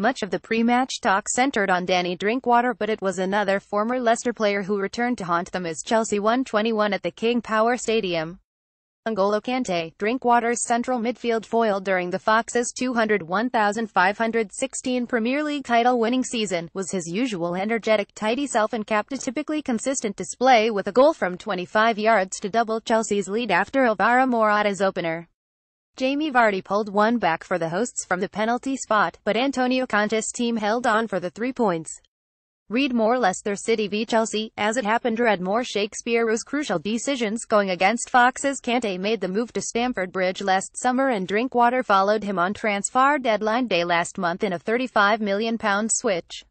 Much of the pre-match talk centered on Danny Drinkwater but it was another former Leicester player who returned to haunt them as Chelsea won 21 at the King Power Stadium. Angolo Kante, Drinkwater's central midfield foil during the Foxes' 201,516 Premier League title-winning season, was his usual energetic tidy self and capped a typically consistent display with a goal from 25 yards to double Chelsea's lead after Alvaro Morata's opener. Jamie Vardy pulled one back for the hosts from the penalty spot, but Antonio Conte's team held on for the three points. Read more Leicester City v Chelsea, as it happened read more Shakespeare's crucial decisions going against Foxes Kante made the move to Stamford Bridge last summer and Drinkwater followed him on transfer deadline day last month in a £35 million switch.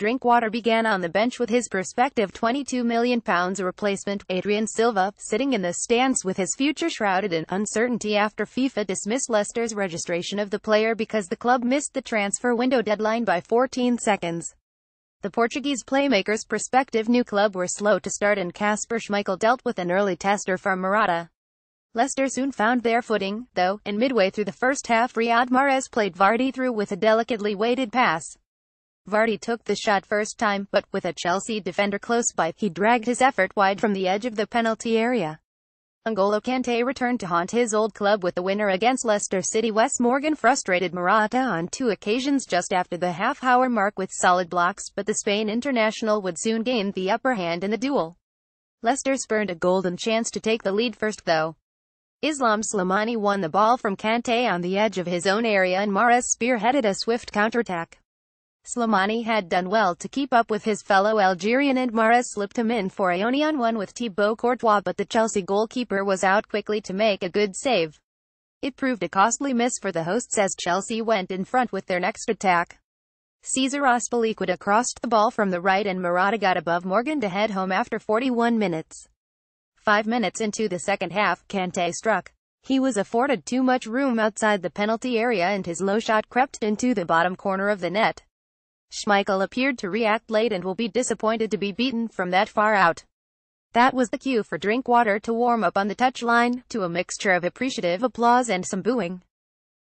Drinkwater began on the bench with his prospective £22 million replacement, Adrian Silva, sitting in the stands with his future shrouded in uncertainty after FIFA dismissed Leicester's registration of the player because the club missed the transfer window deadline by 14 seconds. The Portuguese playmaker's prospective new club were slow to start and Casper Schmeichel dealt with an early tester from Murata. Leicester soon found their footing, though, and midway through the first half Riyad Mahrez played Vardy through with a delicately weighted pass. Vardy took the shot first time, but with a Chelsea defender close by, he dragged his effort wide from the edge of the penalty area. Angolo Kante returned to haunt his old club with the winner against Leicester City. Wes Morgan frustrated Morata on two occasions just after the half-hour mark with solid blocks, but the Spain international would soon gain the upper hand in the duel. Leicester spurned a golden chance to take the lead first though. Islam Slimani won the ball from Kante on the edge of his own area and Mares spearheaded a swift counterattack. Slomani had done well to keep up with his fellow Algerian and Mares slipped him in for a on one with Thibaut Courtois but the Chelsea goalkeeper was out quickly to make a good save. It proved a costly miss for the hosts as Chelsea went in front with their next attack. Cesar Ospilicueta crossed the ball from the right and Murata got above Morgan to head home after 41 minutes. Five minutes into the second half, Kante struck. He was afforded too much room outside the penalty area and his low shot crept into the bottom corner of the net. Schmeichel appeared to react late and will be disappointed to be beaten from that far out. That was the cue for Drinkwater to warm up on the touchline, to a mixture of appreciative applause and some booing.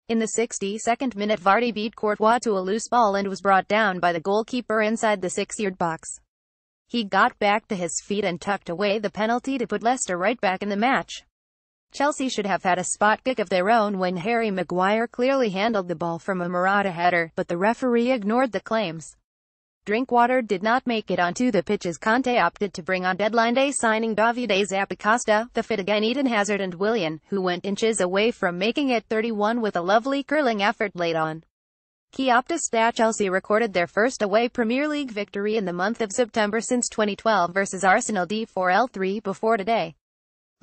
In the 62nd minute Vardy beat Courtois to a loose ball and was brought down by the goalkeeper inside the six-yard box. He got back to his feet and tucked away the penalty to put Leicester right back in the match. Chelsea should have had a spot kick of their own when Harry Maguire clearly handled the ball from a Murata header, but the referee ignored the claims. Drinkwater did not make it onto the pitch as Conte opted to bring on deadline day signing Davide Zappacosta, the fit again Eden Hazard and Willian, who went inches away from making it 31 with a lovely curling effort late on. Key Optus that Chelsea recorded their first away Premier League victory in the month of September since 2012 versus Arsenal D4L3 before today.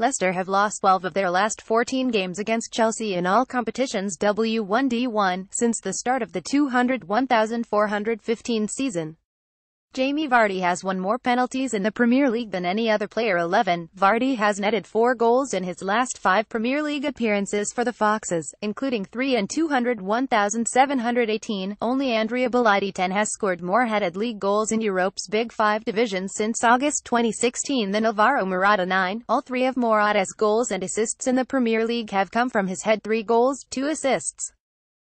Leicester have lost 12 of their last 14 games against Chelsea in all competitions W1D1, since the start of the 201,415 season. Jamie Vardy has won more penalties in the Premier League than any other player 11. Vardy has netted four goals in his last five Premier League appearances for the Foxes, including three and 201,718. Only Andrea Belletti 10 has scored more headed league goals in Europe's Big Five division since August 2016 than Alvaro Morata 9. All three of Morata's goals and assists in the Premier League have come from his head three goals, two assists.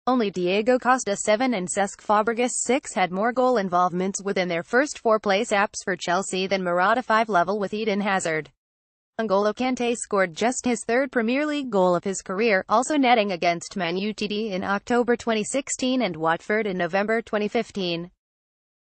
Only Diego Costa 7 and Cesc Fabregas 6 had more goal involvements within their first four place-apps for Chelsea than Murata 5 level with Eden Hazard. N'Golo Kante scored just his third Premier League goal of his career, also netting against Man Utd in October 2016 and Watford in November 2015.